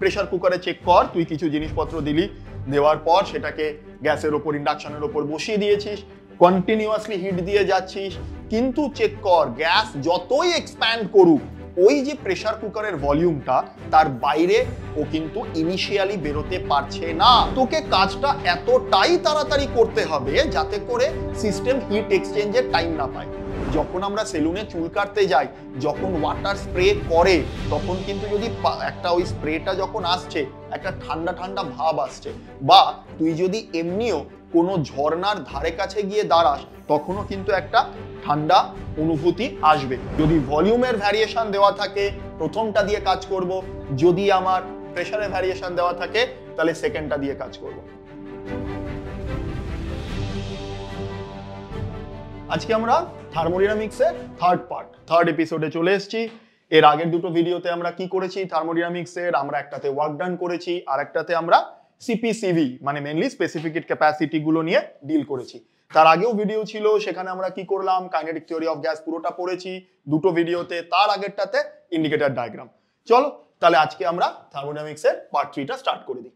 pressure কুকারে check কর তুই কিছু জিনিসপত্র দিলি দেওয়ার পর সেটাকে গ্যাসের ওপর ইন্ডাকশনের ওপর বসিয়ে দিয়েছিস কন্টিনিউয়াসলি হিট দিয়ে যাচ্ছিস কিন্তু চেক কর গ্যাস যতই এক্সপ্যান্ড করুক ওই যে প্রেশার কুকারের ভলিউমটা তার বাইরে ও কিন্তু ইনিশিয়ালি বেরোতে পারছে না তোকে কাজটা এতটাই তাড়াতাড়ি করতে হবে যাতে করে সিস্টেম হিট এক্সচেঞ্জের টাইম না পায় যখন আমরা সেলুনে চুল কাটতে যাই যখন ওয়াটার স্প্রে করে তখন কিন্তু যদি একটা ওই স্প্রেটা যখন আসছে একটা ঠান্ডা ঠান্ডা ভাব আসছে বা তুই যদি এমনিও কোনো ঝর্নার ধারে কাছে গিয়ে দাঁড়াস তখনও কিন্তু একটা ঠান্ডা অনুভূতি আসবে যদি ভলিউমের ভ্যারিয়েশন দেওয়া থাকে প্রথমটা দিয়ে কাজ করব যদি আমার প্রেশারের ভ্যারিয়েশন দেওয়া থাকে তাহলে সেকেন্ডটা দিয়ে কাজ করব আজকে আমরা থার্মোডিনামিক্সের থার্ড পার্ট থার্ড এপিসোডে চলে এসেছি এর আগের দুটো ভিডিওতে আমরা কি করেছি থার্মোডিনামিক্সের আমরা একটাতে ওয়ার্ক ডান করেছি আর একটাতে আমরা সিপিসিভি মানে মেনলি স্পেসিফিকেট ক্যাপাসিটিগুলো নিয়ে ডিল করেছি তার আগেও ভিডিও ছিল সেখানে আমরা কি করলাম কাইনেটিক থিওরি অফ গ্যাস পুরোটা পড়েছি দুটো ভিডিওতে তার আগেরটাতে ইন্ডিকেটার ডায়াগ্রাম চলো তাহলে আজকে আমরা থার্মোডিনামিক্সের পার্ট থ্রিটা স্টার্ট করে দিই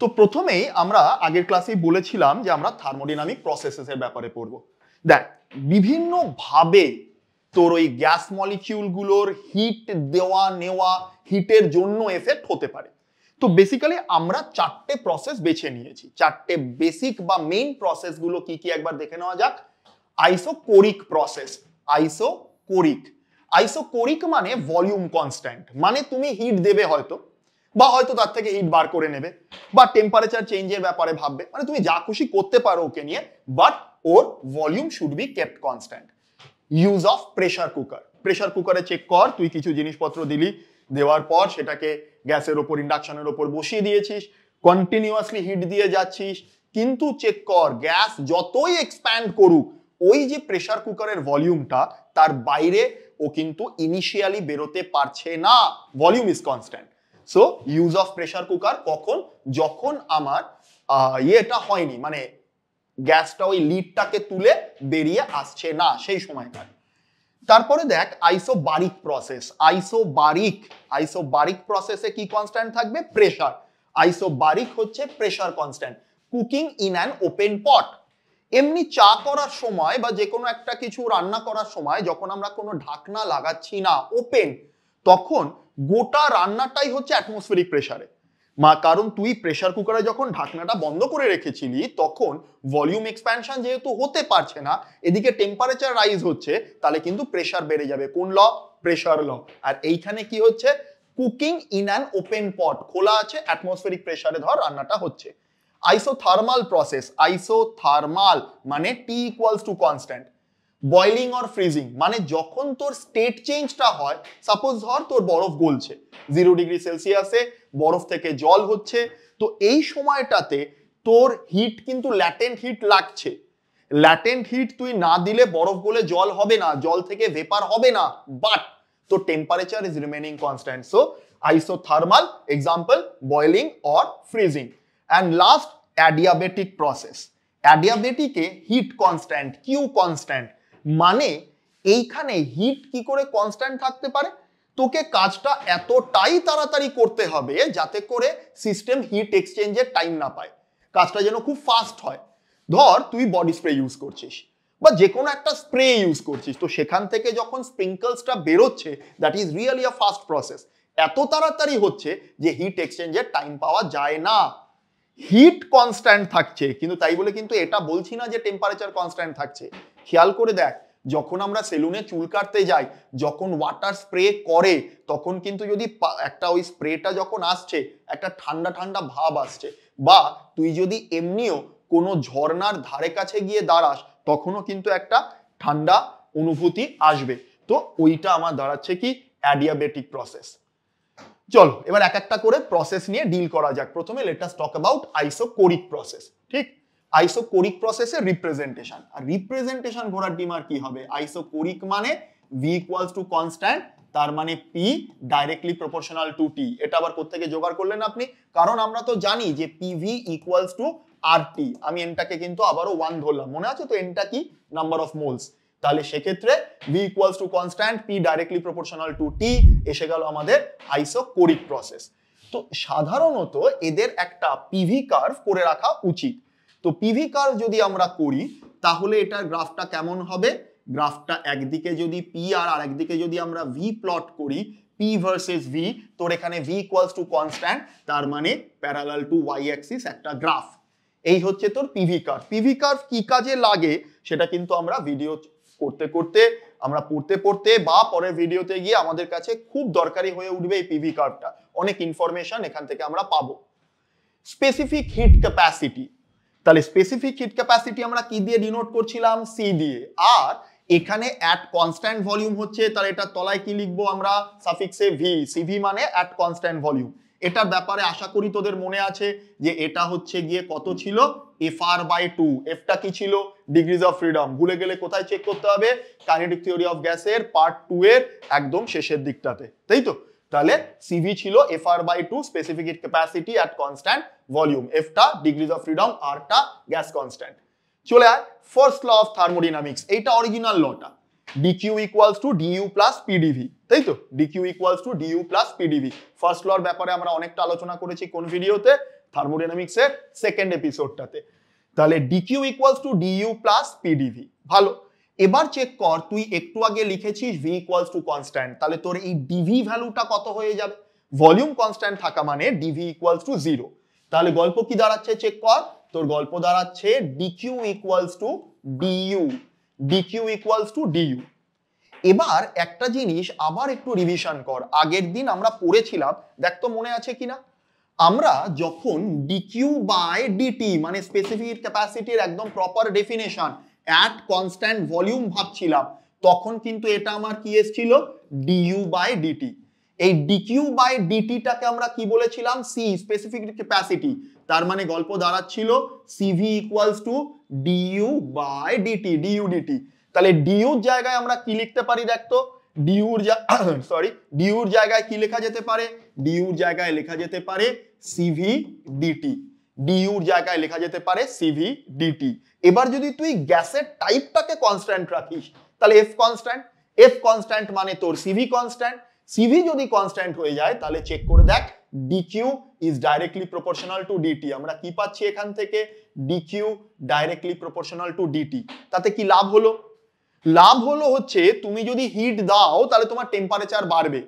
তো প্রথমেই আমরা আগের ক্লাসেই বলেছিলাম যে আমরা প্রসেসেস প্রসেসেসের ব্যাপারে পড়বো দেখ বিভিন্নভাবে তোর ওই গ্যাস মলিকিউলগুলোর হিট দেওয়া নেওয়া হিটের জন্য এফেক্ট হতে পারে তো বেসিক্যালি আমরা চারটে প্রসেস বেছে নিয়েছি চারটে বেসিক বা মেইন প্রসেসগুলো কি কি একবার দেখে নেওয়া যাক আইসোকোরিক প্রসেস আইসোকোরিক আইসোকোরিক মানে ভলিউম কনস্ট্যান্ট মানে তুমি হিট দেবে হয়তো বা হয়তো তার থেকে হিট বার করে নেবে বা টেম্পারেচার চেঞ্জের ব্যাপারে ভাববে মানে তুমি যা খুশি করতে পারো ওকে নিয়ে বাট ওর volume should be kept constant use of pressure cooker pressure কুকারে চেক কর তুই কিছু জিনিসপত্র দিলি দেওয়ার পর সেটাকে গ্যাসের ওপর ইন্ডাকশনের ওপর বসিয়ে দিয়েছিস কন্টিনিউয়াসলি হিট দিয়ে যাচ্ছিস কিন্তু চেক কর গ্যাস যতই এক্সপ্যান্ড করুক ওই যে প্রেশার কুকারের ভলিউমটা তার বাইরে ও কিন্তু ইনিশিয়ালি বেরোতে পারছে না volume is constant so use of pressure cooker কখন যখন আমার ইয়েটা হয়নি মানে গ্যাসটা ওই লিডটাকে তুলে বেরিয়ে আসছে না সেই সময়কার তারপরে দেখ আইসোবারিক প্রসেস আইসোবারিক আইসোবারিক প্রসেসে কি কনস্ট্যান্ট থাকবে প্রেশার আইসোবারিক হচ্ছে pressure constant cooking in an open pot এমনি চা করার সময় বা যে কোনো একটা কিছু রান্না করার সময় যখন আমরা কোনো ঢাকনা লাগাচ্ছি না ওপেন তখন গোটা রান্নাটাই হচ্ছে অ্যাটমসফেরিক প্রেশারে মা কারণ তুই প্রেশার কুকারে যখন ঢাকনাটা বন্ধ করে রেখেছিলি তখন ভলিউম এক্সপ্যানশন যেহেতু হতে পারছে না এদিকে টেম্পারেচার রাইজ হচ্ছে তাহলে কিন্তু প্রেশার বেড়ে যাবে কোন ল প্রেশার ল আর এইখানে কি হচ্ছে cooking in an open pot খোলা আছে অ্যাটমসফেরিক প্রেশারে ধর রান্নাটা হচ্ছে আইসো থার্মাল প্রসেস আইসো থার্মাল মানে T equals to constant boiling or freezing মানে যখন তোর স্টেট চেঞ্জটা হয় সাপোজ ধর তোর বরফ গলছে জিরো ডিগ্রি সেলসিয়াসে বরফ থেকে জল হচ্ছে তো এই সময়টাতে তোর হিট কিন্তু ল্যাটেন্ট হিট লাগছে ল্যাটেন্ট হিট তুই না দিলে বরফ গলে জল হবে না জল থেকে ভেপার হবে না বাট তো temperature is remaining constant so isothermal example boiling or freezing and last adiabatic process অ্যাডিয়াবেটিকে হিট কনস্ট্যান্ট কিউ কনস্ট্যান্ট মানে এইখানে হিট কি করে কনস্ট্যান্ট থাকতে পারে তোকে কাজটা এতটাই তাড়াতাড়ি করতে হবে যাতে করে সিস্টেম হিট এক্সচেঞ্জের টাইম না পায় কাজটা যেন খুব ফাস্ট হয় ধর তুই বডি স্প্রে ইউজ করছিস বা যে কোনো একটা স্প্রে ইউজ করছিস তো সেখান থেকে যখন স্প্রিঙ্কলসটা বেরোচ্ছে that is really a fast process এত তাড়াতাড়ি হচ্ছে যে হিট এক্সচেঞ্জের টাইম পাওয়া যায় না হিট কনস্ট্যান্ট থাকছে কিন্তু তাই বলে কিন্তু এটা বলছি না যে টেম্পারেচার কনস্ট্যান্ট থাকছে খেয়াল করে দেখ যখন আমরা সেলুনে চুল কাটতে যাই যখন ওয়াটার স্প্রে করে তখন কিন্তু যদি একটা ওই স্প্রেটা যখন আসছে একটা ঠান্ডা ঠান্ডা ভাব আসছে বা তুই যদি এমনিও কোনো ঝর্নার ধারে কাছে গিয়ে দাঁড়াস তখনও কিন্তু একটা ঠান্ডা অনুভূতি আসবে তো ওইটা আমার দাঁড়াচ্ছে কি অ্যাডিয়াবেটিক প্রসেস চলো এবার এক একটা করে প্রসেস নিয়ে ডিল করা যাক প্রথমে let's talk about isochoric process ঠিক আইসোকোরিক প্রসেসের রিপ্রেজেন্টেশন আর রিপ্রেজেন্টেশন ঘোরার ডিমার কি হবে আইসোকোরিক মানে ভি ইকুয়ালস টু কনস্ট্যান্ট তার মানে P directly proportional to T এটা আবার কোথেকে জোগাড় করলেন আপনি কারণ আমরা তো জানি যে PV equals to R T আমি এনটাকে কিন্তু আবারও ওয়ান ধরলাম মনে আছে তো এনটা কি নাম্বার অফ মোলস তাহলে সেক্ষেত্রে V equals to constant P directly proportional to T এসে গেল আমাদের আইসোকোরিক প্রসেস তো সাধারণত এদের একটা পিভি কার্ভ করে রাখা উচিত তো পিভি কার যদি আমরা করি তাহলে এটার গ্রাফটা কেমন হবে গ্রাফটা একদিকে যদি পি আর আরেকদিকে যদি আমরা ভি প্লট করি পি ভার্সেস ভি তোর এখানে ভি ইকুয়ালস টু কনস্ট্যান্ট তার মানে প্যারালাল টু ওয়াই অ্যাক্সিস একটা গ্রাফ এই হচ্ছে তোর পিভি কার পিভি কার কি কাজে লাগে সেটা কিন্তু আমরা ভিডিও করতে করতে আমরা পড়তে পড়তে বা পরের ভিডিওতে গিয়ে আমাদের কাছে খুব দরকারি হয়ে উঠবে এই পিভি কার্ভটা অনেক ইনফরমেশন এখান থেকে আমরা পাবো স্পেসিফিক হিট ক্যাপাসিটি তাহলে স্পেসিফিক হিট ক্যাপাসিটি আমরা কি দিয়ে ডিনোট করছিলাম সি দিয়ে আর এখানে অ্যাট কনস্ট্যান্ট ভলিউম হচ্ছে তাহলে এটা তলায় কি লিখবো আমরা সাফিক্সে ভি সিভি মানে অ্যাট কনস্ট্যান্ট ভলিউম এটার ব্যাপারে আশা করি তোদের মনে আছে যে এটা হচ্ছে গিয়ে কত ছিল এফ আর বাই টু এফটা কি ছিল ডিগ্রিজ অফ ফ্রিডম ভুলে গেলে কোথায় চেক করতে হবে কাইনেটিক থিওরি অফ গ্যাসের পার্ট টু এর একদম শেষের দিকটাতে তাই তো তাহলে সিভি ছিল F R by two specific capacity at constant volume এফটা ডিগ্রিজ অফ ফ্রিডম আরটা গ্যাস কনস্ট্যান্ট চলে আয় ফার্স্ট ল অফ থার্মোডিনামিক্স এইটা অরিজিনাল লটা dQ equals to dU plus PdV তাই তো dQ equals to dU plus PdV first লর ব্যাপারে আমরা অনেকটা আলোচনা করেছি কোন ভিডিওতে থার্মোডাইনামিক্সের সেকেন্ড এপিসোডটাতে তাহলে dQ equals to dU plus PdV ভালো এবার চেক কর তুই একটু আগে লিখেছিস ভি ইকুয়ালস টু কনস্ট্যান্ট তাহলে তোর এই ডিভি ভ্যালুটা কত হয়ে যাবে ভলিউম কনস্ট্যান্ট থাকা মানে ডিভি ইকুয়ালস টু জিরো তাহলে গল্প কি দাঁড়াচ্ছে চেক কর তোর গল্প দাঁড়াচ্ছে dQ equals to dU dQ equals to U এবার একটা জিনিস আবার একটু রিভিশন কর আগের দিন আমরা পড়েছিলাম দেখ তো মনে আছে কিনা আমরা যখন ডিকিউ বাই ডিটি মানে স্পেসিফিক ক্যাপাসিটির একদম proper definition at constant volume ভাবছিলাম তখন কিন্তু এটা আমার কি এসছিল ডিইউ বাই ডিটি এই ডিকিউ বাই ডিটিটাকে আমরা কি বলেছিলাম সি স্পেসিফিক ক্যাপাসিটি তার মানে গল্প দাঁড়াচ্ছিল CV equals to dU by dT dU dT তাহলে ডিউর জায়গায় আমরা কি লিখতে পারি দেখতো ডিউর সরি ডিউর জায়গায় কি লেখা যেতে পারে ডিউর জায়গায় লেখা যেতে পারে সিভি ডিটি ডিউর জায়গায় লেখা যেতে পারে সিভি ডিটি এবার যদি তুই গ্যাসের টাইপটাকে কনস্ট্যান্ট রাখিস তাহলে এফ কনস্ট্যান্ট এফ কনস্ট্যান্ট মানে তোর সিভি কনস্ট্যান্ট সিভি যদি কনস্ট্যান্ট হয়ে যায় তাহলে চেক করে দেখ dQ is directly proportional to dT আমরা কি পাচ্ছি এখান থেকে dQ directly proportional to dT তাতে কি লাভ হলো লাভ হলো হচ্ছে তুমি যদি হিট দাও তাহলে তোমার টেম্পারেচার বাড়বে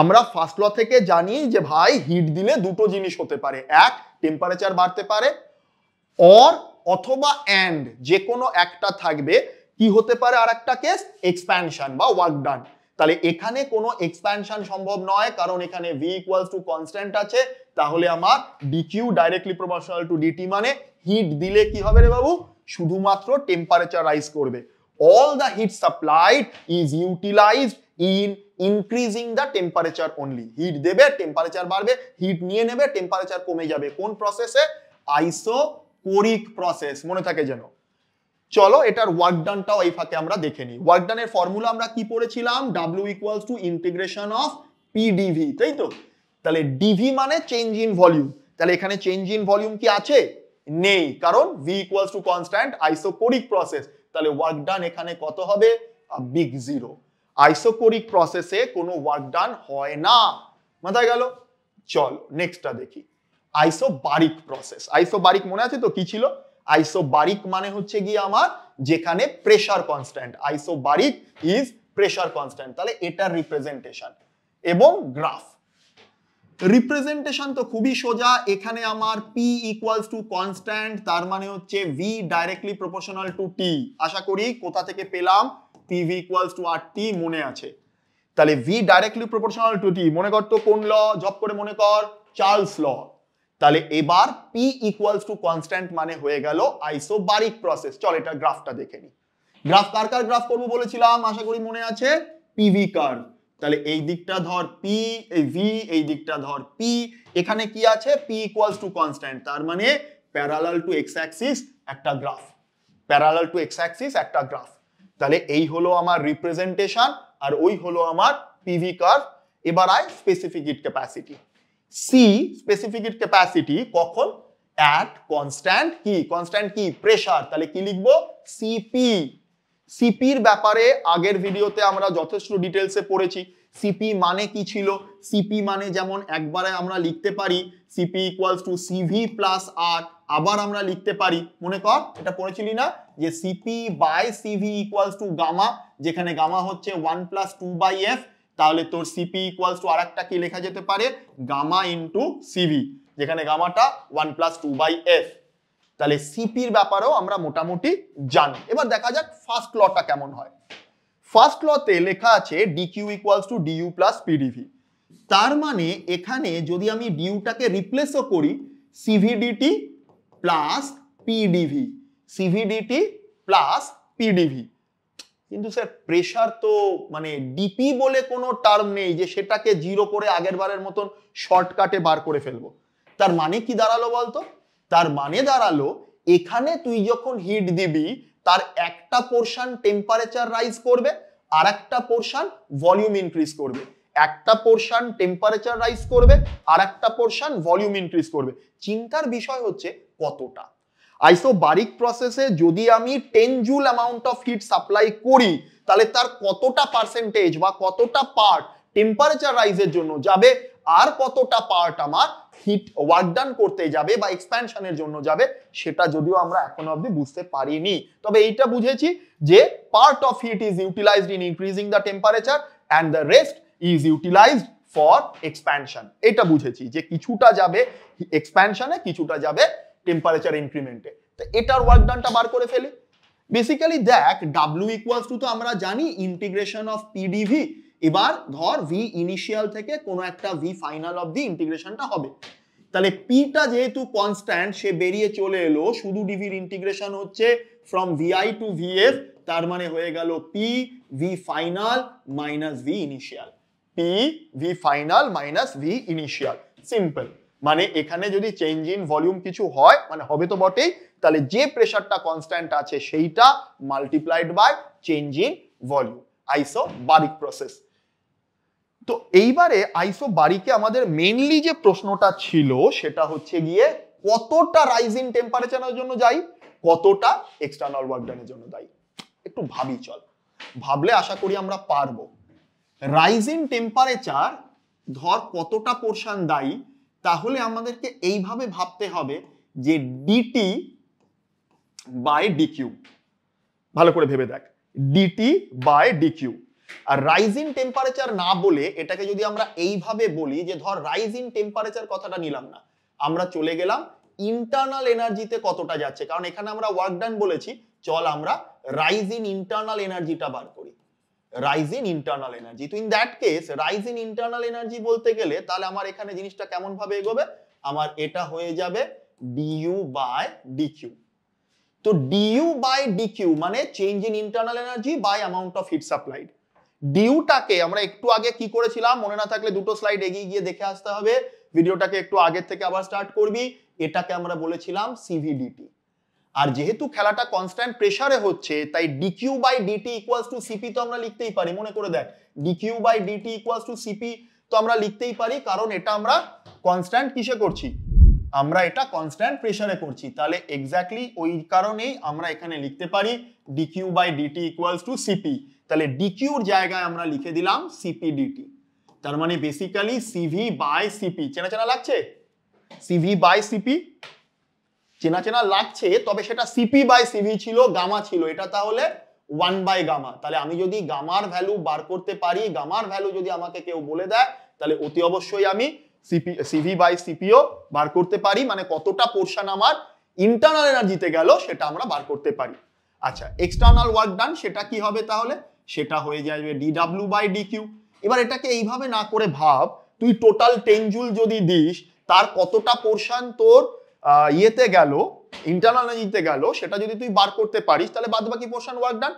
আমরা ফার্স্ট ল থেকে জানি যে ভাই হিট দিলে দুটো জিনিস হতে পারে এক টেম্পারেচার বাড়তে পারে অর অথবা অ্যান্ড যে কোনো একটা থাকবে কি হতে পারে আর একটা কেস এক্সপ্যানশন বা ওয়ার্ক ডান তাহলে এখানে কোনো এক্সপ্যানশন সম্ভব নয় কারণ এখানে ভি ইকুয়ালস টু কনস্ট্যান্ট আছে তাহলে আমার dQ directly proportional to dT মানে হিট দিলে কি হবে রে বাবু শুধুমাত্র টেম্পারেচার রাইজ করবে all the heat supplied is utilised in increasing the temperature only heat দেবে টেম্পারেচার বাড়বে হিট নিয়ে নেবে টেম্পারেচার কমে যাবে কোন প্রসেসে আইসো কোরিক প্রসেস মনে থাকে যেন চলো এটার ওয়ার্কডানটাও এই ফাঁকে আমরা দেখে নিই ওয়ার্কডানের ফর্মুলা আমরা কি পড়েছিলাম W equals to integration of PdV তাই তো তাহলে ডিভি মানে চেঞ্জ ইন ভলিউম তাহলে এখানে চেঞ্জ ইন ভলিউম কি আছে নেই কারণ V equals to constant isochoric process তাহলে ওয়ার্কডান এখানে কত হবে বিগ জিরো আইসোকোরিক প্রসেসে কোনো ওয়ার্কডান হয় না মাথায় গেল চলো নেক্সটটা দেখি আইসোবারিক প্রসেস আইসোবারিক মনে আছে তো কি ছিল আইসোবারিক মানে হচ্ছে গিয়ে আমার যেখানে pressure constant isobaric is pressure constant তাহলে এটার রিপ্রেজেন্টেশন এবং গ্রাফ রিপ্রেজেন্টেশন তো খুবই সোজা এখানে আমার পি ইকুয়ালস টু কনস্ট্যান্ট তার মানে হচ্ছে V directly proportional to T আশা করি কোথা থেকে পেলাম P V equals to R T মনে আছে তাহলে V directly proportional to T মনে কর তো কোন ল জব করে মনে কর চার্লস ল তাহলে এবার পি ইকুয়ালস টু কনস্ট্যান্ট মানে হয়ে গেল আইসোবারিক প্রসেস চল এটা গ্রাফটা দেখে নি গ্রাফ কার কার গ্রাফ করবো বলেছিলাম আশা করি মনে আছে পিভি কার তাহলে এই দিকটা ধর পি এই ভি এই দিকটা ধর পি এখানে কি আছে পি ইকুয়ালস টু কনস্ট্যান্ট তার মানে প্যারালাল টু এক্স অ্যাক্সিস একটা graph parallel to X axis একটা গ্রাফ তাহলে এই হলো আমার রিপ্রেজেন্টেশন আর ওই হলো আমার পিভি কার এবার আয় specific capacity C specific capacity কখন অ্যাট কনস্ট্যান্ট কি কনস্ট্যান্ট কি প্রেশার তাহলে কি লিখবো সিপি সিপির ব্যাপারে আগের ভিডিওতে আমরা যথেষ্ট ডিটেলসে পড়েছি সিপি মানে কি ছিল সিপি মানে যেমন একবারে আমরা লিখতে পারি CP equals to CV plus R আবার আমরা লিখতে পারি মনে কর এটা পড়েছিলি না যে CP by CV equals to gamma যেখানে গামা হচ্ছে one plus two by F তাহলে তোর সিপি ইকুয়ালস টু আর কি লেখা যেতে পারে গামা ইন্টু সিভি যেখানে গামাটা one plus two by F তাহলে সিপির ব্যাপারেও আমরা মোটামুটি জানি এবার দেখা যাক ফার্স্ট লটা কেমন হয় ফার্স্ট লতে লেখা আছে dQ equals to dU plus PdV তার মানে এখানে যদি আমি ডিউটাকে রিপ্লেসও করি CVdT plus PdV CVdT plus PdV কিন্তু স্যার প্রেশার তো মানে ডিপি বলে কোনো টার্ম নেই যে সেটাকে জিরো করে আগের বারের মতন শর্টকাটে বার করে ফেলবো তার মানে কি দাঁড়ালো বলতো তার মানে দাঁড়ালো এখানে তুই যখন হিট দিবি তার একটা পোর্শন টেম্পারেচার রাইজ করবে আর একটা পোর্শন ভলিউম ইনক্রিজ করবে একটা পোর্শন টেম্পারেচার রাইজ করবে আর একটা পোর্শন ভলিউম ইনক্রিজ করবে চিন্তার বিষয় হচ্ছে কতটা আইসোবারিক প্রসেসে যদি আমি ten joule amount of heat supply করি তাহলে তার কতটা পার্সেন্টেজ বা কতটা পার্ট টেম্পারেচার রাইজের জন্য যাবে আর কতটা পার্ট আমার হিট ওয়ার্ক ডান করতে যাবে বা এক্সপ্যানশনের জন্য যাবে সেটা যদিও আমরা এখনো অবধি বুঝতে পারিনি তবে এইটা বুঝেছি যে part of heat is utilised in increasing the temperature and the rest is utilised for expansion এটা বুঝেছি যে কিছুটা যাবে এক্সপ্যানশনে কিছুটা যাবে টেম্পারেচার ইনক্রিমেন্টে তো এটার ওয়ার্ক ডানটা বার করে ফেলি বেসিক্যালি দেখ ডাব্লু ইকুয়ালস টু তো আমরা জানি ইন্টিগ্রেশন অফ পিডিভি এবার ধর ভি ইনিশিয়াল থেকে কোনো একটা ভি ফাইনাল অব দি ইন্টিগ্রেশনটা হবে তাহলে পিটা যেহেতু কনস্ট্যান্ট সে বেরিয়ে চলে এলো শুধু ডিভির ইন্টিগ্রেশন হচ্ছে ফ্রম ভিআই টু ভিএফ তার মানে হয়ে গেল P V final minus V initial P V final minus V initial simple মানে এখানে যদি চেঞ্জ ইন ভলিউম কিছু হয় মানে হবে তো বটেই তাহলে যে প্রেশারটা কনস্ট্যান্ট আছে সেইটা multiplied by change in volume isobaric process তো এইবারে আইসো বারিকে আমাদের মেনলি যে প্রশ্নটা ছিল সেটা হচ্ছে গিয়ে কতটা রাইজ ইন টেম্পারেচারের জন্য যাই কতটা এক্সটার্নাল ওয়ার্ক জন্য দায়ী একটু ভাবি চল ভাবলে আশা করি আমরা পারবো রাইজ ইন টেম্পারেচার ধর কতটা পোর্শন দায়ী তাহলে আমাদেরকে এইভাবে ভাবতে হবে যে ডিটি বাই ডিকিউ ভালো করে ভেবে দেখ ডিটি বাই ডিকিউ আর রাইজ ইন টেম্পারেচার না বলে এটাকে যদি আমরা এইভাবে বলি যে ধর রাইজ ইন টেম্পারেচার কথাটা নিলাম না আমরা চলে গেলাম ইন্টারনাল এনার্জিতে কতটা যাচ্ছে কারণ এখানে আমরা ওয়ার্ক ডান বলেছি চল আমরা রাইজ ইন ইন্টারনাল এনার্জিটা বার করি রাইজ ইন ইন্টারনাল এনার্জি তো in that case rise in internal energy বলতে গেলে তাহলে আমার এখানে জিনিসটা কেমন ভাবে এগোবে আমার এটা হয়ে যাবে ডিইউ বাই ডিকিউ তো ডিইউ বাই ডিকিউ মানে change in internal energy by amount of heat supplied ডিউটাকে আমরা একটু আগে কি করেছিলাম মনে না থাকলে দুটো স্লাইড এগিয়ে গিয়ে দেখে আসতে হবে ভিডিওটাকে একটু আগের থেকে আবার স্টার্ট করবি এটাকে আমরা বলেছিলাম সিভিডিটি আর যেহেতু খেলাটা কনস্ট্যান্ট প্রেসারে হচ্ছে তাই dQ by dT equals to CP তো আমরা লিখতেই পারি মনে করে দেখ dQ by dT equals to CP তো আমরা লিখতেই পারি কারণ এটা আমরা কনস্ট্যান্ট কিসে করছি আমরা এটা কনস্ট্যান্ট প্রেসারে করছি তাহলে এক্স্যাক্টলি ওই কারণেই আমরা এখানে লিখতে পারি dQ by dT equals to CP তাহলে ডিকিউর জায়গায় আমরা লিখে দিলাম সিপি ডিটি তার মানে বেসিক্যালি সিভি বাই সিপি চেনা চেনা লাগছে সিভি বাই সিপি চেনা চেনা লাগছে তবে সেটা সিপি বাই সিভি ছিল গামা ছিল এটা তাহলে ওয়ান বাই গামা তাহলে আমি যদি গামার ভ্যালু বার করতে পারি গামার ভ্যালু যদি আমাকে কেউ বলে দেয় তাহলে অতি অবশ্যই আমি সিপি সিভি বাই সিপিও বার করতে পারি মানে কতটা পোর্শন আমার ইন্টারনাল এনার্জিতে গেল সেটা আমরা বার করতে পারি আচ্ছা এক্সটার্নাল ওয়ার্ক ডান সেটা কি হবে তাহলে সেটা হয়ে যাবে ডিডাব্লিউ বাই ডিকিউ এবার এটাকে এইভাবে না করে ভাব তুই টোটাল টেন জুল যদি দিস তার কতটা পোর্শন তোর ইয়েতে গেল ইন্টারনাল এনার্জিতে গেল সেটা যদি তুই বার করতে পারিস তাহলে বাদ বাকি portion work done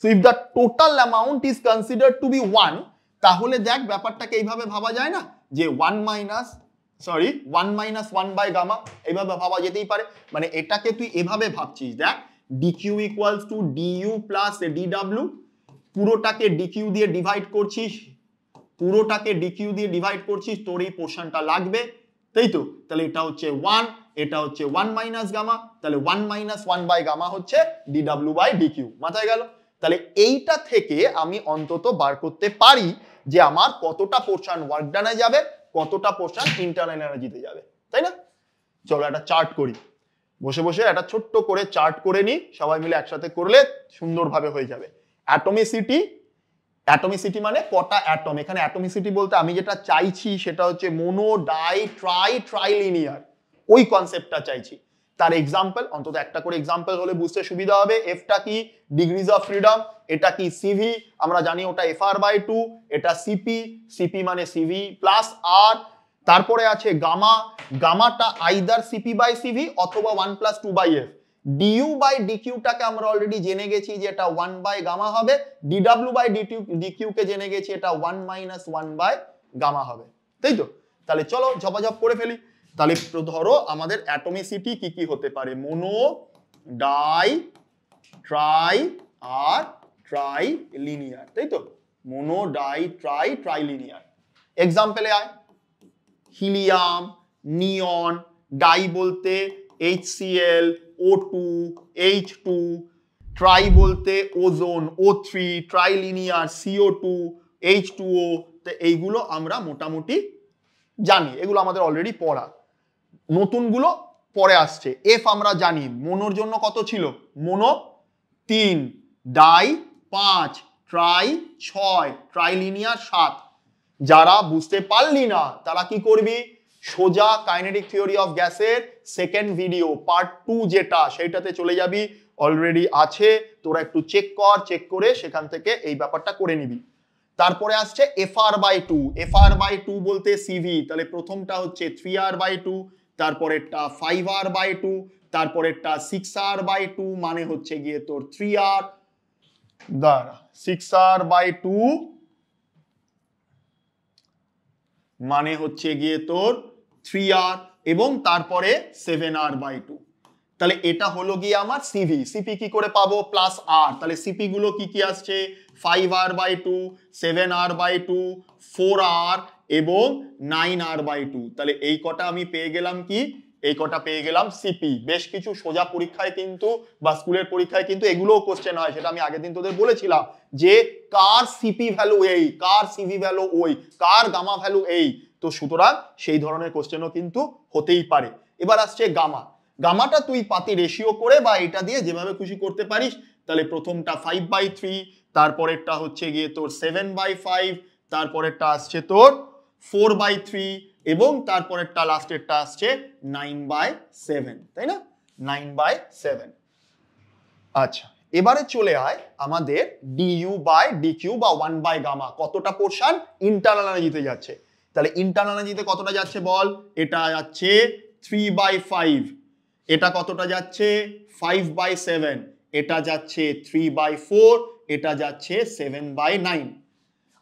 so if the total amount is consider to be one তাহলে দেখ ব্যাপারটাকে এইভাবে ভাবা যায় না যে one minus sorry one minus one by gamma এইভাবে ভাবা যেতেই পারে মানে এটাকে তুই এভাবে ভাবছিস দেখ dQ equals to dU plus ডিডাব্লিউ পুরোটাকে ডিকিউ দিয়ে ডিভাইড করছিস পুরোটাকে ডিকিউ দিয়ে ডিভাইড করছিস তোর এই পোর্শনটা লাগবে তাই তো তাহলে এটা হচ্ছে ওয়ান এটা হচ্ছে ওয়ান মাইনাস গামা তাহলে one minus one by gamma হচ্ছে ডিডাব্লিউ বাই ডিকিউ মাথায় গেল তাহলে এইটা থেকে আমি অন্তত বার করতে পারি যে আমার কতটা পোর্শন ওয়ার্ক ডানে যাবে কতটা পোর্শন ইন্টারনাল এনার্জিতে যাবে তাই না চলো একটা চার্ট করি বসে বসে একটা ছোট্ট করে চার্ট করে নিই সবাই মিলে একসাথে করলে সুন্দরভাবে হয়ে যাবে অ্যাটমিসিটি অ্যাটমিসিটি মানে কটা অ্যাটম এখানে অ্যাটমিসিটি বলতে আমি যেটা চাইছি সেটা হচ্ছে মোনো ডাই ট্রাই ট্রাইলিনিয়ার ওই কনসেপ্টটা চাইছি তার এক্সাম্পল অন্তত একটা করে এক্সাম্পল হলে বুঝতে সুবিধা হবে এফটা কি ডিগ্রিজ অফ ফ্রিডম এটা কি সিভি আমরা জানি ওটা এফ আর বাই টু এটা সিপি সিপি মানে সিভি প্লাস আর তারপরে আছে গামা গামাটা আইদার সিপি বাই সিভি অথবা one plus two by F dU by ডিকিউটাকে আমরা অলরেডি জেনে গেছি যে এটা ওয়ান বাই গামা হবে ডিডাব্লু বাই ডিটিউ কে জেনে গেছি এটা one minus one by gamma হবে তাই তো তাহলে চলো ঝপাঝপ করে ফেলি তাহলে ধরো আমাদের অ্যাটোমিসিটি কি কি হতে পারে মোনো ডাই ট্রাই আর ট্রাই লিনিয়ার তাই তো mono di tri tri linear এক্সাম্পলে আয় হিলিয়াম নিয়ন ডাই বলতে H C L O two H two tri বলতে ozone O three trilinear CO two H two O তো এইগুলো আমরা মোটামুটি জানি এগুলো আমাদের অলরেডি পড়া নতুনগুলো পরে আসছে এফ আমরা জানি মনোর জন্য কত ছিল মনো তিন ডাই পাঁচ ট্রাই ছয় ট্রাইলিনিয়ার সাত যারা বুঝতে পারলি না তারা কি করবি সোজা কাইনেটিক থিওরি অফ গ্যাসের সেকেন্ড ভিডিও পার্ট টু যেটা সেইটাতে চলে যাবি অলরেডি আছে তোরা একটু চেক কর চেক করে সেখান থেকে এই ব্যাপারটা করে নিবি তারপরে আসছে F R by two F R by two বলতে সিভি তাহলে প্রথমটা হচ্ছে থ্রি আর বাই টু তারপরেরটা ফাইভ আর বাই টু তারপর তারপরেরটা সিক্স আর বাই টু মানে হচ্ছে গিয়ে তোর থ্রি আর দ্বারা সিক্স আর বাই টু মানে হচ্ছে গিয়ে তোর থ্রি আর এবং তারপরে সেভেন আর বাই টু তাহলে এটা হলো গিয়ে আমার সিভি সিপি কি করে পাবো প্লাস আর তাহলে সিপি গুলো কি কি আসছে five R by two seven R by two four R এবং নাইন আর বাই টু তাহলে এই কটা আমি পেয়ে গেলাম কি এই কটা পেয়ে গেলাম সিপি বেশ কিছু সোজা পরীক্ষায় কিন্তু বা স্কুলের পরীক্ষায় কিন্তু এগুলোও কোশ্চেন হয় সেটা আমি আগের দিন তোদের বলেছিলাম যে কার সিপি ভ্যালু এই কার সিভি ভ্যালু ওই কার গামা ভ্যালু এই তো সুতরাং সেই ধরনের কোশ্চেনও কিন্তু হতেই পারে এবার আসছে গামা গামাটা তুই পাতি রেশিও করে বা এটা দিয়ে যেভাবে খুশি করতে পারিস তাহলে প্রথমটা ফাইভ বাই থ্রি তারপরেরটা হচ্ছে গিয়ে তোর সেভেন বাই ফাইভ তারপরেরটা আসছে তোর ফোর বাই থ্রি এবং তারপরেরটা লাস্টেরটা আসছে নাইন বাই সেভেন তাই না নাইন বাই সেভেন আচ্ছা এবারে চলে আয় আমাদের ডিইউ বাই ডিকিউ বা ওয়ান বাই গামা কতটা পোর্শন ইন্টারনাল এনার্জিতে যাচ্ছে তাহলে ইন্টারনাল এনার্জিতে কতটা যাচ্ছে বল এটা যাচ্ছে থ্রি বাই ফাইভ এটা কতটা যাচ্ছে ফাইভ বাই সেভেন এটা যাচ্ছে থ্রি বাই ফোর এটা যাচ্ছে সেভেন বাই নাইন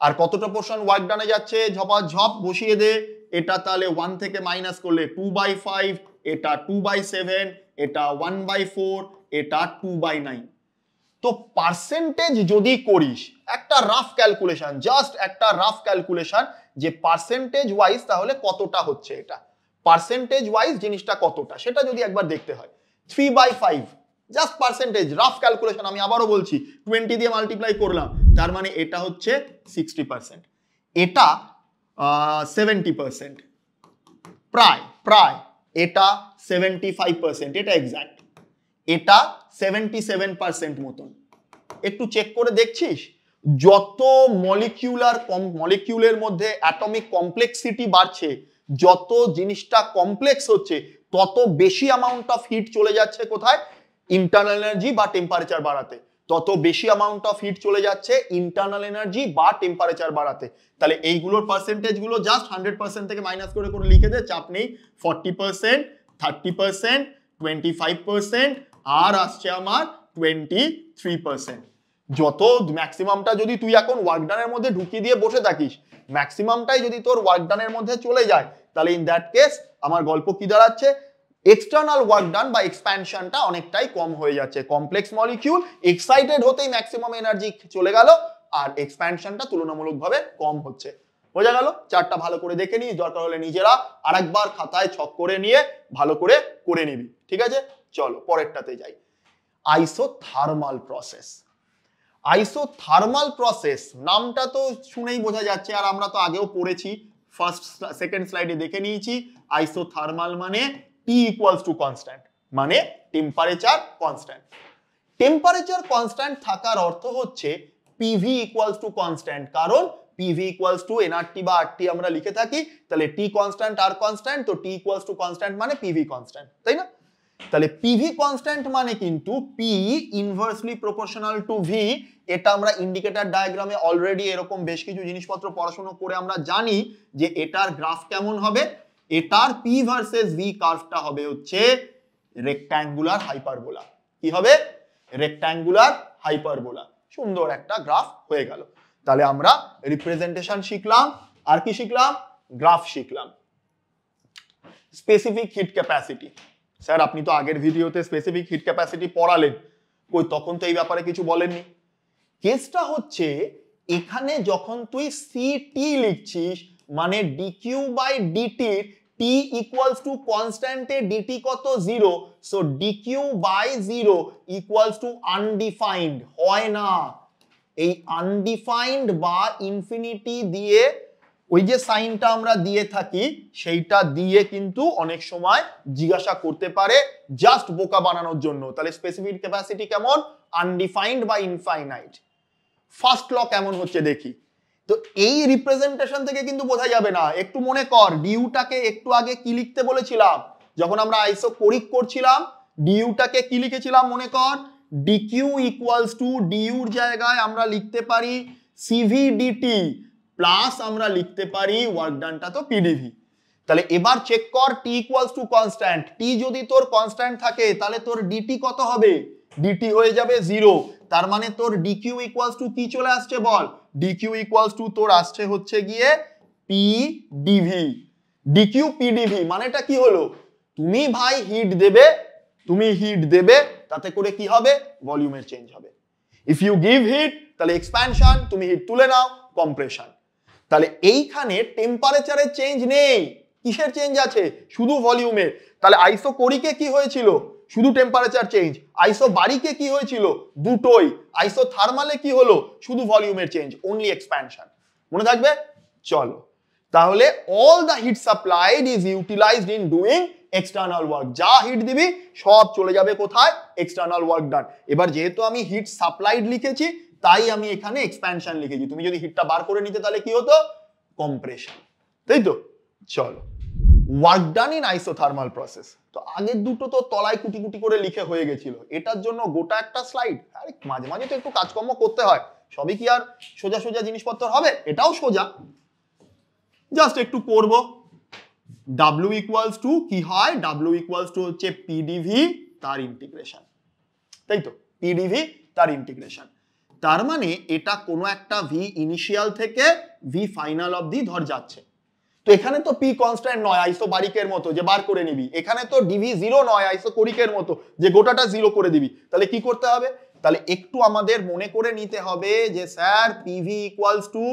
আর কতটা পোর্শন ওয়ার্ক ডানে যাচ্ছে ঝপাঝপ বসিয়ে দে এটা তাহলে ওয়ান থেকে মাইনাস করলে টু বাই ফাইভ এটা টু বাই সেভেন এটা ওয়ান বাই ফোর এটা টু বাই নাইন তো পার্সেন্টেজ যদি করিস একটা রাফ ক্যালকুলেশন জাস্ট একটা রাফ ক্যালকুলেশন যে পার্সেন্টেজ ওয়াইজ তাহলে কতটা হচ্ছে এটা পার্সেন্টেজ ওয়াইজ জিনিসটা কতটা সেটা যদি একবার দেখতে হয় three by five just percentage rough calculation আমি আবারও বলছি টোয়েন্টি দিয়ে মাল্টিপ্লাই করলাম তার মানে এটা হচ্ছে সিক্সটি পার্সেন্ট এটা সেভেন্টি পার্সেন্ট প্রায় প্রায় এটা সেভেন্টি ফাইভ পার্সেন্ট এটা এক্স্যাক্ট এটা সেভেন্টি সেভেন পার্সেন্ট মতন একটু চেক করে দেখছিস যত মলিকিউলার মলিকিউলের মধ্যে অ্যাটমিক কমপ্লেক্সিটি বাড়ছে যত জিনিসটা কমপ্লেক্স হচ্ছে তত বেশি অ্যামাউন্ট অফ হিট চলে যাচ্ছে কোথায় ইন্টারনাল এনার্জি বা টেম্পারেচার বাড়াতে তত বেশি অ্যামাউন্ট অফ হিট চলে যাচ্ছে ইন্টারনাল এনার্জি বা টেম্পারেচার বাড়াতে তাহলে এইগুলোর পার্সেন্টেজগুলো জাস্ট হান্ড্রেড পার্সেন্ট থেকে মাইনাস করে করে লিখে দে চাপ নেই forty percent thirty percent twenty five percent আর আসছে আমার টোয়েন্টি থ্রি পার্সেন্ট যত ম্যাক্সিমামটা যদি তুই এখন ওয়ার্কডানের মধ্যে ঢুকিয়ে দিয়ে বসে থাকিস ম্যাক্সিমামটাই যদি তোর ওয়ার্কডানের মধ্যে চলে যায় তাহলে ইন দ্যাট কেস আমার গল্প কি দাঁড়াচ্ছে এক্সটার্নাল ওয়ার্ক ডান বা এক্সপ্যানশনটা অনেকটাই কম হয়ে যাচ্ছে কমপ্লেক্স মলিকিউল এক্সাইটেড হতেই ম্যাক্সিমাম এনার্জি চলে গেল আর এক্সপ্যানশনটা তুলনামূলকভাবে কম হচ্ছে বোঝা গেল চারটা ভালো করে দেখে নিস দরকার হলে নিজেরা আরেকবার খাতায় ছক করে নিয়ে ভালো করে করে নিবি ঠিক আছে চলো পরেরটাতে যাই আইসোথার্মাল প্রসেস আইসোথার্মাল প্রসেস নামটা তো শুনেই বোঝা যাচ্ছে আর আমরা তো আগেও পড়েছি ফার্স্ট সেকেন্ড স্লাইডে দেখে নিয়েছি আইসোথার্মাল মানে টি ইকুয়ালস টু কনস্ট্যান্ট মানে টেম্পারেচার কনস্ট্যান্ট টেম্পারেচার কনস্ট্যান্ট থাকার অর্থ হচ্ছে পিভি ইকুয়ালস টু কনস্ট্যান্ট কারণ পিভি ইকুয়ালস টু এনআরটি বা আরটি আমরা লিখে থাকি তাহলে টি কনস্ট্যান্ট আর কনস্ট্যান্ট তো টি ইকুয়ালস টু কনস্ট্যান্ট মানে পিভি কনস্ট্যান্ট তাই না তাহলে পিভি কনস্ট্যান্ট মানে কিন্তু P inversely proportional to V এটা আমরা ইন্ডিকেটার ডায়াগ্রামে অলরেডি এরকম বেশ কিছু জিনিসপত্র পড়াশোনা করে আমরা জানি যে এটার গ্রাফ কেমন হবে এটার পি ভার্সেস ভি কার্ভটা হবে হচ্ছে রেক্ট্যাঙ্গুলার হাইপারবোলা কি হবে রেক্ট্যাঙ্গুলার হাইপারবোলা সুন্দর একটা গ্রাফ হয়ে গেল তাহলে আমরা রিপ্রেজেন্টেশন শিখলাম আর কি শিখলাম গ্রাফ শিখলাম স্পেসিফিক হিট ক্যাপাসিটি স্যার আপনি তো আগের ভিডিওতে স্পেসিফিক হিট ক্যাপাসিটি পড়ালেন কই তখন তো এই ব্যাপারে কিছু বলেননি কেসটা হচ্ছে এখানে যখন তুই সিটি লিখছিস মানে ডিকিউ বাই ডিটির টি ইকুয়ালস টু কনস্ট্যান্টে ডিটি কত zero so dQ by zero equals to undefined হয় না এই আনডিফাইন্ড বা ইনফিনিটি দিয়ে ওই যে সাইনটা আমরা দিয়ে থাকি সেইটা দিয়ে কিন্তু অনেক সময় জিজ্ঞাসা করতে পারে জাস্ট বোকা বানানোর জন্য তাহলে স্পেসিফিক ক্যাপাসিটি কেমন আনডিফাইন্ড বা ইনফাইনাইট ফার্স্ট ল কেমন হচ্ছে দেখি তো এই রিপ্রেজেন্টেশন থেকে কিন্তু বোঝা যাবে না একটু মনে কর ডিউটাকে একটু আগে কি লিখতে বলেছিলাম যখন আমরা আইসো করিক করছিলাম ডিউটাকে কি লিখেছিলাম মনে কর ডিকিউ ইকুয়ালস টু ডিউর জায়গায় আমরা লিখতে পারি সিভিডিটি প্লাস আমরা লিখতে পারি ওয়ার্ক ডানটা তো পিডিভি তাহলে এবার চেক কর T equals to constant T যদি তোর কনস্ট্যান্ট থাকে তাহলে তোর ডিটি কত হবে ডিটি হয়ে যাবে জিরো তার মানে তোর ডিকিউ ইকুয়ালস টু কি চলে আসছে বল ডিকিউ ইকুয়ালস টু তোর আসছে হচ্ছে গিয়ে পি ডিভি ডিকিউ পিডিভি মানেটা কি হলো তুমি ভাই হিট দেবে তুমি হিট দেবে তাতে করে কি হবে ভলিউমের চেঞ্জ হবে ইফ ইউ গিভ হিট তাহলে এক্সপ্যানশন তুমি হিট তুলে নাও কম্প্রেশন তাহলে এইখানে টেম্পারেচারের চেঞ্জ নেই কিসের চেঞ্জ আছে শুধু ভলিউমের তাহলে আইসো কি হয়েছিল শুধু টেম্পারেচার চেঞ্জ আইসো বাড়িকে কি হয়েছিল দুটোই আইসো থার্মালে কি হলো শুধু ভলিউমের চেঞ্জ অনলি এক্সপ্যানশন মনে থাকবে চলো তাহলে all the heat supplied is utilised in doing external work যা হিট দিবি সব চলে যাবে কোথায় এক্সটার্নাল ওয়ার্ক ডান এবার যেহেতু আমি হিট সাপ্লাইড লিখেছি তাই আমি এখানে এক্সপ্যানশন লিখেছি তুমি যদি হিটটা বার করে নিতে তাহলে কি হতো কম্প্রেশন তাই তো চলো work done in isothermal process তো আগের দুটো তো তলায় কুটি কুটি করে লিখে হয়ে গেছিল এটার জন্য গোটা একটা স্লাইড আরে মাঝে মাঝে তো একটু কাজকর্ম করতে হয় সবই কি আর সোজা সোজা জিনিসপত্র হবে এটাও সোজা জাস্ট একটু করব ডাব্লিউ ইকুয়ালস টু কি হয় ডাব্লিউ ইকুয়ালস টু হচ্ছে পিডিভি তার ইন্টিগ্রেশন তাই তো পিডিভি তার ইন্টিগ্রেশন তার মানে এটা কোনো একটা ভি ইনিশিয়াল থেকে ভি ফাইনাল অবধি ধর যাচ্ছে তো এখানে তো পি কনস্ট্যান্ট নয় আইসো বারিকের মতো যে বার করে নিবি এখানে তো ডিভি জিরো নয় আইসো করিকের মতো যে গোটাটা জিরো করে দিবি তাহলে কি করতে হবে তাহলে একটু আমাদের মনে করে নিতে হবে যে sir PV equals to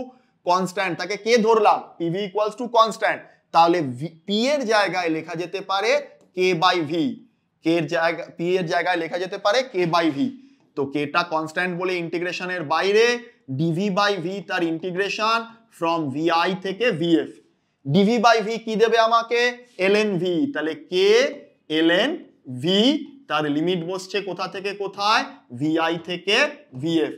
constant তাকে কে ধরলাম পিভি ইকুয়ালস টু কনস্ট্যান্ট তাহলে পি এর জায়গায় লেখা যেতে পারে কে বাই ভি কে এর জায়গা পি এর জায়গায় লেখা যেতে পারে কে বাই ভি তো কেটা কনস্ট্যান্ট বলে ইন্টিগ্রেশনের বাইরে ডিভি বাই ভি তার ইন্টিগ্রেশন ফ্রম ভিআই থেকে ভিএফ ডিভি বাই ভি কি দেবে আমাকে এল এন ভি তাহলে কে এল এন ভি তার লিমিট বসছে কোথা থেকে কোথায় ভিআই থেকে ভিএফ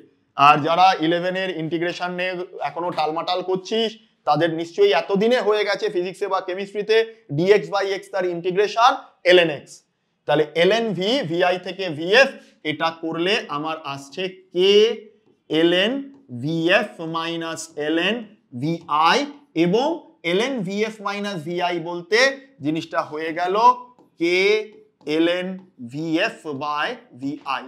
আর যারা ইলেভেনের ইন্টিগ্রেশন নিয়ে এখনো টালমাটাল করছিস তাদের নিশ্চয়ই এতদিনে হয়ে গেছে ফিজিক্সে বা কেমিস্ট্রিতে ডিএক্স বাই এক্স তার ইন্টিগ্রেশন এল এন এক্স তাহলে এল এন ভি ভিআই থেকে ভিএফ এটা করলে আমার আসছে K L N VF minus L N VI এবং এলএন ভিএফ মাইনাস ভিআই বলতে জিনিসটা হয়ে গেল K LN VF by VI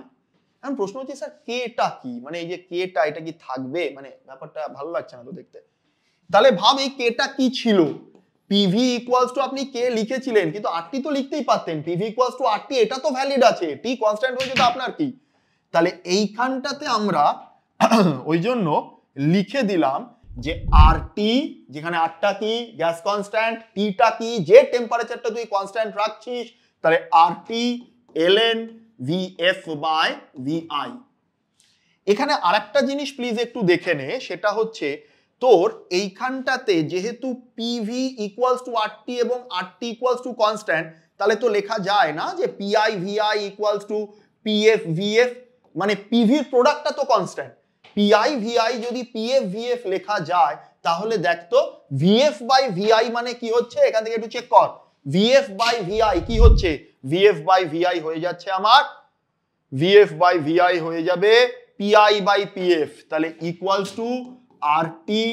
এখন প্রশ্ন হচ্ছে স্যার টা কি মানে এই যে টা এটা কি থাকবে মানে ব্যাপারটা ভালো লাগছে না তো দেখতে তাহলে ভাব এই টা কি ছিল পিভি ইকুয়ালস টু আপনি কে লিখেছিলেন কিন্তু আরটি তো লিখতেই পারতেন পিভি ইকুয়ালস টু আরটি এটা তো ভ্যালিড আছে টি কনস্ট্যান্ট হয়ে যেত আপনার কি তাহলে এইখানটাতে আমরা ওই জন্য লিখে দিলাম যে আর টি যেখানে আটটা কি গ্যাস কনস্ট্যান্ট টিটা কি যে টেম্পারেচারটা তুই কনস্ট্যান্ট রাখছিস তাহলে R T L N V F by V I এখানে আর একটা জিনিস প্লিজ একটু দেখে নে সেটা হচ্ছে তোর এইখানটাতে যেহেতু PV equals to R T এবং R T equals to constant তাহলে তো লেখা যায় না যে PI VI equals to P F V F মানে পিভির প্রোডাক্টটা তো কনস্ট্যান্ট পিআই ভিআই যদি পিএফ ভিএফ লেখা যায় তাহলে দেখতো ভিএফ বাই ভিআই মানে কি হচ্ছে এখান থেকে একটু চেক কর ভিএফ বাই ভিআই কি হচ্ছে ভিএফ বাই ভিআই হয়ে যাচ্ছে আমার ভিএফ বাই ভিআই হয়ে যাবে পিআই বাই পিএফ তাহলে equals to R T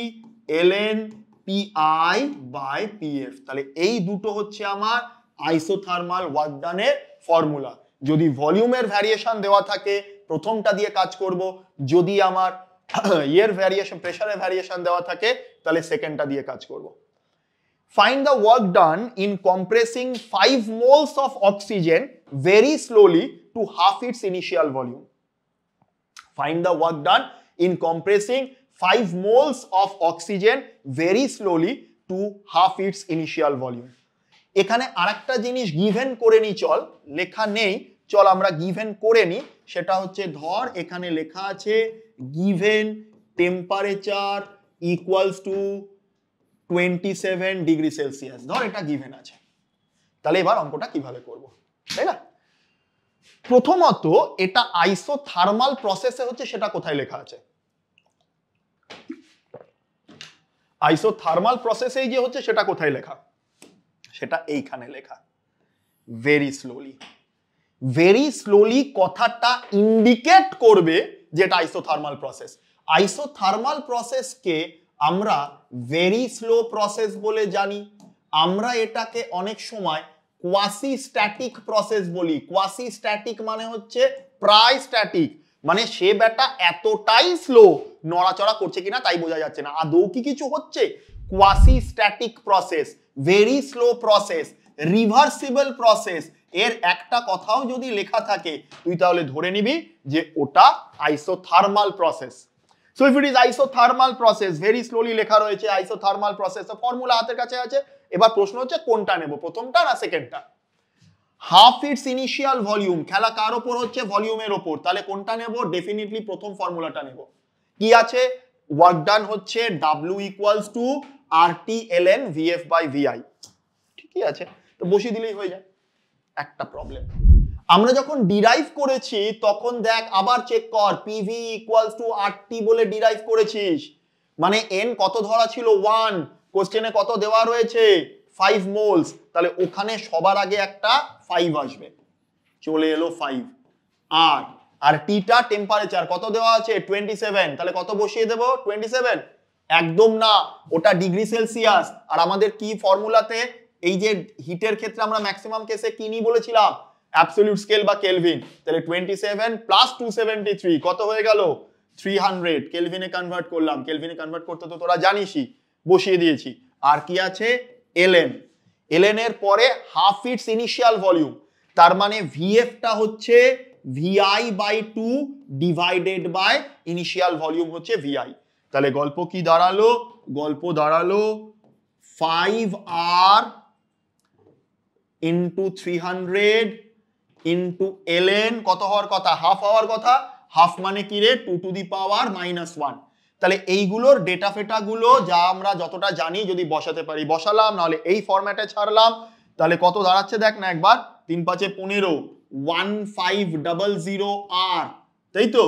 L N PI by PF তাহলে এই দুটো হচ্ছে আমার আইসোথার্মাল ওয়ার্ক ফর্মুলা যদি ভলিউমের ভ্যারিয়েশন দেওয়া থাকে প্রথমটা দিয়ে কাজ করব যদি আমার ইয়ের ভ্যারিয়েশন প্রেশারের ভ্যারিয়েশন দেওয়া থাকে তাহলে সেকেন্ডটা দিয়ে কাজ করব find the work done in compressing five moles of oxygen very slowly to half its initial volume find the work done in compressing five moles of oxygen very slowly to half its initial volume এখানে আরেকটা জিনিস given করে নি চল লেখা নেই চল আমরা গিভেন করে নিই সেটা হচ্ছে ধর এখানে লেখা আছে given temperature equals to twenty seven degree Celsius ধর এটা গিভেন আছে তাহলে এবার অঙ্কটা কিভাবে করব তাই না প্রথমত এটা আইসো থার্মাল প্রসেসে হচ্ছে সেটা কোথায় লেখা আছে আইসো থার্মাল প্রসেসেই যে হচ্ছে সেটা কোথায় লেখা সেটা এইখানে লেখা ভেরি স্লোলি ভেরি স্লোলি কথাটা ইন্ডিকেট করবে যেটা আইসোথার্মাল প্রসেস আইসোথার্মাল প্রসেসকে আমরা ভেরি স্লো প্রসেস বলে জানি আমরা এটাকে অনেক সময় কোয়াসি স্ট্যাটিক প্রসেস বলি কোয়াসি স্ট্যাটিক মানে হচ্ছে প্রায় স্ট্যাটিক মানে সে ব্যাটা এতটাই স্লো নড়াচড়া করছে কিনা তাই বোঝা যাচ্ছে না আদৌ কি কিছু হচ্ছে quasi static process very slow process reversible process এর একটা কথাও যদি লেখা থাকে তুই তাহলে ধরে নিবি যে ওটা isothermal process so if it is isothermal process very slowly লেখা রয়েছে আইসোথার্মাল প্রসেস ফর্মুলা হাতের কাছে আছে এবার প্রশ্ন হচ্ছে কোনটা নেব প্রথমটা না সেকেন্ডটা হাফ ইটস ইনিশিয়াল ভলিউম খেলা কার ওপর হচ্ছে ভলিউমের ওপর তাহলে কোনটা নেব ডেফিনেটলি প্রথম ফর্মুলাটা নেব কি আছে ওয়ার্ক ডান হচ্ছে W equals to R T L N VF by VI ঠিকই আছে তো বসিয়ে দিলেই হয়ে যায় একটা প্রবলেম আমরা যখন ডিরাইভ করেছি তখন দেখ আবার চেক কর পিভি ইকুয়ালস টু আরটি বলে ডিরাইভ করেছিস মানে এন কত ধরা ছিল ওয়ান কোশ্চেনে কত দেওয়া রয়েছে ফাইভ মোলস তাহলে ওখানে সবার আগে একটা ফাইভ আসবে চলে এলো ফাইভ আর আর টিটা টেম্পারেচার কত দেওয়া আছে টোয়েন্টি সেভেন তাহলে কত বসিয়ে দেবো টোয়েন্টি সেভেন একদম না ওটা ডিগ্রি সেলসিয়াস আর আমাদের কি ফর্মুলাতে এই যে হিটের ক্ষেত্রে আমরা ম্যাক্সিমাম কেসে কি নিই বলেছিলাম অ্যাবসলিউট স্কেল বা কেলভিন তাহলে twenty seven plus two seventy three কত হয়ে গেল থ্রি হান্ড্রেড কেলভিনে কনভার্ট করলাম কেলভিনে কনভার্ট করতে তো তোরা জানিসই বসিয়ে দিয়েছি আর কি আছে এলএন এলএন এর পরে হাফ ইটস ইনিশিয়াল ভলিউম তার মানে ভিএফটা হচ্ছে VI by two divided by initial volume হচ্ছে ভিআই তাহলে গল্প কি দাঁড়ালো গল্প দাঁড়ালো five R into three hundred into ln কত হওয়ার কথা হাফ হওয়ার কথা হাফ মানে কি রে two to the power minus one তাহলে এইগুলোর ডেটা ফেটাগুলো যা আমরা যতটা জানি যদি বসাতে পারি বসালাম নাহলে এই ফরম্যাটে ছাড়লাম তাহলে কত দাঁড়াচ্ছে দেখ না একবার তিন পাঁচে পনেরো one five double zero R তাই তো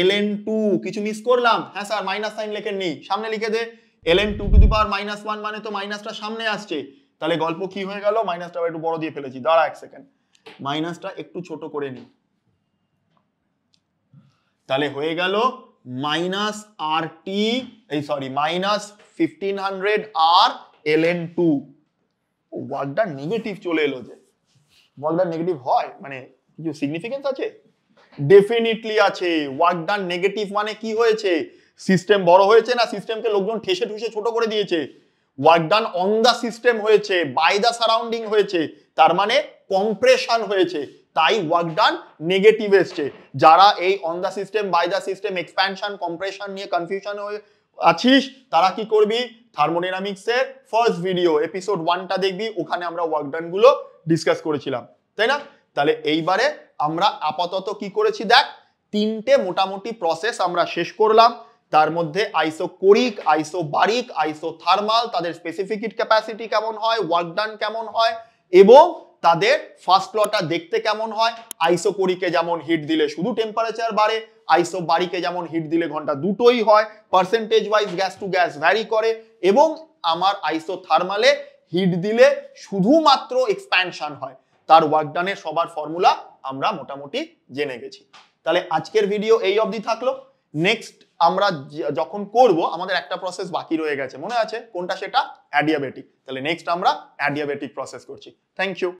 এল এন টু কিছু মিস করলাম হ্যাঁ স্যার মাইনাস সাইন লেখেন নেই সামনে লিখে দে L N two to the power minus one মানে তো মাইনাসটা সামনে আসছে তাহলে গল্প কি হয়ে গেল মাইনাসটা একটু বড় দিয়ে ফেলেছি দাঁড়া এক সেকেন্ড মাইনাসটা একটু ছোট করে নি তাহলে হয়ে গেল মাইনাস আর টি এই sorry minus fifteen hundred R L N two ওয়ার্ডটা নেগেটিভ চলে এলো যে ওয়ার্ডটা নেগেটিভ হয় মানে কিছু সিগনিফিকেন্স আছে ডেফিনেটলি আছে ওয়ার্ডটা নেগেটিভ মানে কি হয়েছে সিস্টেম বড় হয়েছে না সিস্টেমকে লোকজন ঠেসে ঠুসে ছোট করে দিয়েছে work done on the system হয়েছে বাই দ্য সারাউন্ডিং হয়েছে তার মানে কম্প্রেশন হয়েছে তাই ওয়ার্ক ডান নেগেটিভ এসছে যারা এই on the system by the system expansion compression নিয়ে কনফিউশন হয়ে আছিস তারা কি করবি থার্মোডাইনামিক্সের ফার্স্ট ভিডিও এপিসোড ওয়ানটা দেখবি ওখানে আমরা ওয়ার্ক ডান গুলো ডিসকাস করেছিলাম তাই না তাহলে এইবারে আমরা আপাতত কি করেছি দেখ তিনটে মোটামুটি প্রসেস আমরা শেষ করলাম তার মধ্যে আইসো কোরিক আইসো বারিক আইসো থার্মাল তাদের স্পেসিফিক ক্যাপাসিটি কেমন হয় ওয়ার্ক ডান কেমন হয় এবং তাদের ফার্স্ট লটা দেখতে কেমন হয় আইসো কোরিকে যেমন হিট দিলে শুধু টেম্পারেচার বাড়ে আইসো বাড়িকে যেমন হিট দিলে ঘন্টা দুটোই হয় percentage wise gas to gas vary করে এবং আমার আইসো থার্মালে হিট দিলে শুধুমাত্র এক্সপ্যানশন হয় তার ওয়ার্কডানের সবার ফর্মুলা আমরা মোটামুটি জেনে গেছি তাহলে আজকের ভিডিও এই অবধি থাকলো নেক্সট আমরা যখন করব আমাদের একটা প্রসেস বাকি রয়ে গেছে মনে আছে কোনটা সেটা অ্যাডিয়াবেটিক তাহলে নেক্সট আমরা অ্যাডিয়াবেটিক প্রসেস করছি থ্যাংক ইউ